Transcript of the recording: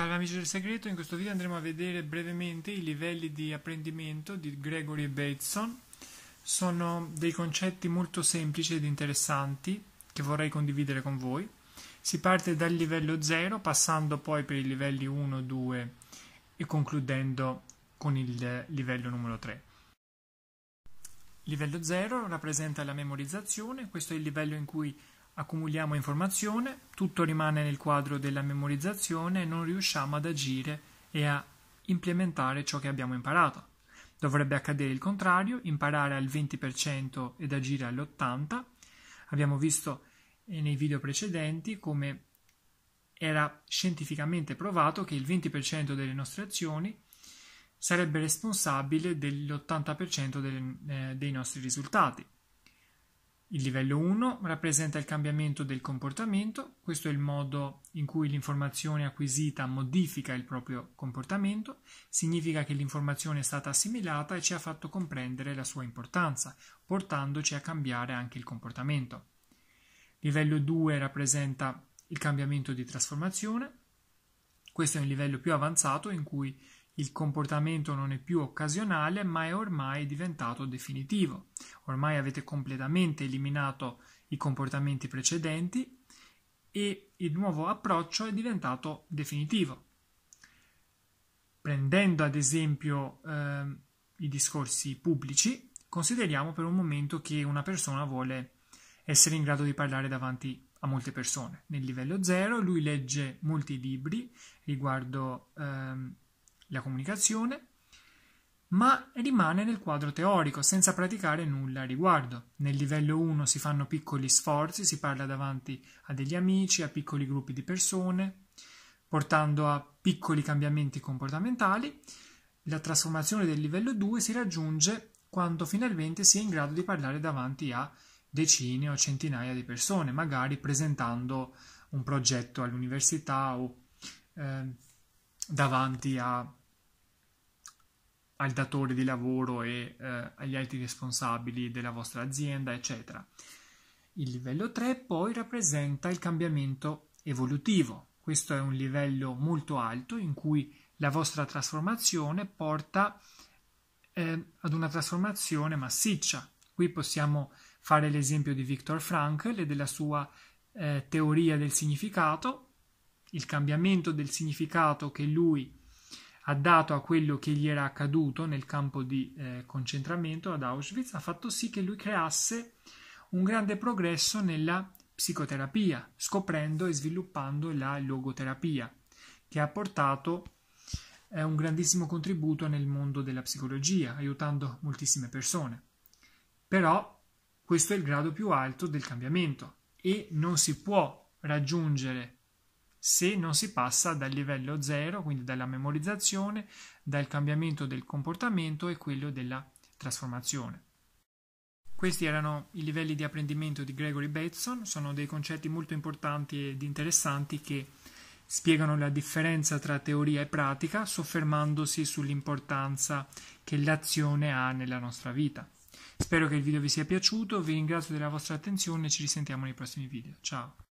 Salve amici del segreto, in questo video andremo a vedere brevemente i livelli di apprendimento di Gregory Bateson. Sono dei concetti molto semplici ed interessanti che vorrei condividere con voi. Si parte dal livello 0, passando poi per i livelli 1, 2 e concludendo con il livello numero 3. Livello 0 rappresenta la memorizzazione, questo è il livello in cui accumuliamo informazione, tutto rimane nel quadro della memorizzazione e non riusciamo ad agire e a implementare ciò che abbiamo imparato. Dovrebbe accadere il contrario, imparare al 20% ed agire all'80%. Abbiamo visto eh, nei video precedenti come era scientificamente provato che il 20% delle nostre azioni sarebbe responsabile dell'80% eh, dei nostri risultati. Il livello 1 rappresenta il cambiamento del comportamento, questo è il modo in cui l'informazione acquisita modifica il proprio comportamento, significa che l'informazione è stata assimilata e ci ha fatto comprendere la sua importanza, portandoci a cambiare anche il comportamento. Livello 2 rappresenta il cambiamento di trasformazione, questo è un livello più avanzato in cui il comportamento non è più occasionale, ma è ormai diventato definitivo. Ormai avete completamente eliminato i comportamenti precedenti e il nuovo approccio è diventato definitivo. Prendendo ad esempio eh, i discorsi pubblici, consideriamo per un momento che una persona vuole essere in grado di parlare davanti a molte persone. Nel livello 0 lui legge molti libri riguardo... Eh, la comunicazione, ma rimane nel quadro teorico senza praticare nulla a riguardo. Nel livello 1 si fanno piccoli sforzi, si parla davanti a degli amici, a piccoli gruppi di persone, portando a piccoli cambiamenti comportamentali. La trasformazione del livello 2 si raggiunge quando finalmente si è in grado di parlare davanti a decine o centinaia di persone, magari presentando un progetto all'università o eh, davanti a al datore di lavoro e eh, agli altri responsabili della vostra azienda, eccetera. Il livello 3 poi rappresenta il cambiamento evolutivo. Questo è un livello molto alto in cui la vostra trasformazione porta eh, ad una trasformazione massiccia. Qui possiamo fare l'esempio di Viktor Frankl e della sua eh, teoria del significato, il cambiamento del significato che lui ha dato a quello che gli era accaduto nel campo di eh, concentramento ad Auschwitz ha fatto sì che lui creasse un grande progresso nella psicoterapia, scoprendo e sviluppando la logoterapia, che ha portato eh, un grandissimo contributo nel mondo della psicologia, aiutando moltissime persone. Però questo è il grado più alto del cambiamento e non si può raggiungere se non si passa dal livello 0, quindi dalla memorizzazione, dal cambiamento del comportamento e quello della trasformazione. Questi erano i livelli di apprendimento di Gregory Bateson, sono dei concetti molto importanti ed interessanti che spiegano la differenza tra teoria e pratica, soffermandosi sull'importanza che l'azione ha nella nostra vita. Spero che il video vi sia piaciuto, vi ringrazio della vostra attenzione e ci risentiamo nei prossimi video. Ciao!